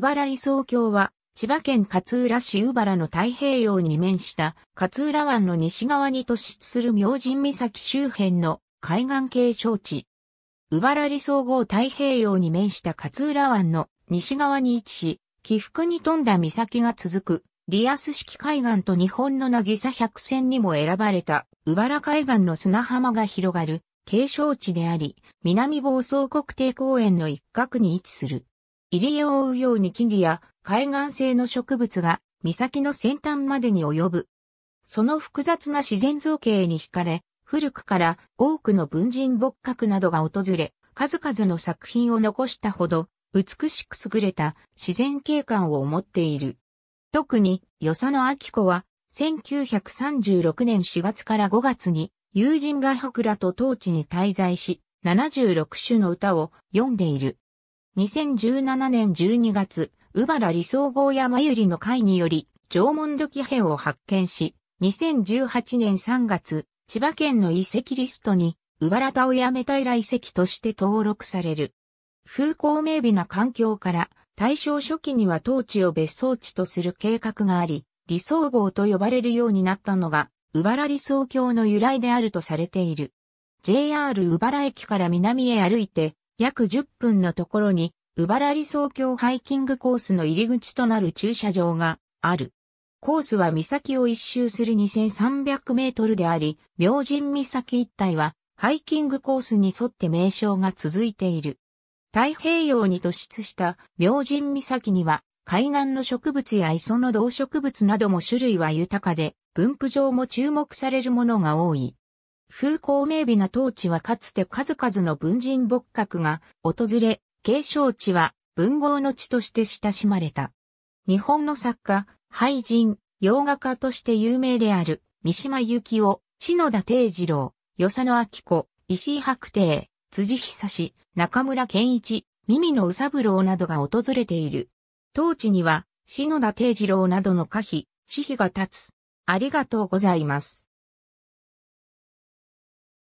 バラ理想郷は、千葉県勝浦市鵜原の太平洋に面した勝浦湾の西側に突出する明神岬周辺の海岸景勝地。バラ理想郷太平洋に面した勝浦湾の西側に位置し、起伏に富んだ岬が続く、リアス式海岸と日本の渚百選にも選ばれた、鵜原海岸の砂浜が広がる、景勝地であり、南房総国定公園の一角に位置する。入りを追うように木々や海岸性の植物が岬の先端までに及ぶ。その複雑な自然造形に惹かれ、古くから多くの文人仏閣などが訪れ、数々の作品を残したほど美しく優れた自然景観を持っている。特に、与謝野明子は、1936年4月から5月に、友人が博らと当地に滞在し、76種の歌を読んでいる。2017年12月、うばら理想郷山ゆりの会により、縄文土器編を発見し、2018年3月、千葉県の遺跡リストに、うばら田をやめたイ遺跡として登録される。風光明媚な環境から、大正初期には当地を別荘地とする計画があり、理想郷と呼ばれるようになったのが、うばら理想郷の由来であるとされている。JR うばら駅から南へ歩いて約10分のところに、うばらり総郷ハイキングコースの入り口となる駐車場がある。コースは岬を一周する2300メートルであり、明神岬一帯はハイキングコースに沿って名称が続いている。太平洋に突出した明神岬には、海岸の植物や磯の動植物なども種類は豊かで、分布上も注目されるものが多い。風光明媚な当地はかつて数々の文人牧閣が訪れ、継承地は文豪の地として親しまれた。日本の作家、俳人、洋画家として有名である、三島由紀夫、篠田定次郎、与謝野明子、石井白帝、辻久志、中村健一、耳の宇三郎などが訪れている。当地には、篠田定次郎などの歌碑、詩碑が立つ。ありがとうございます。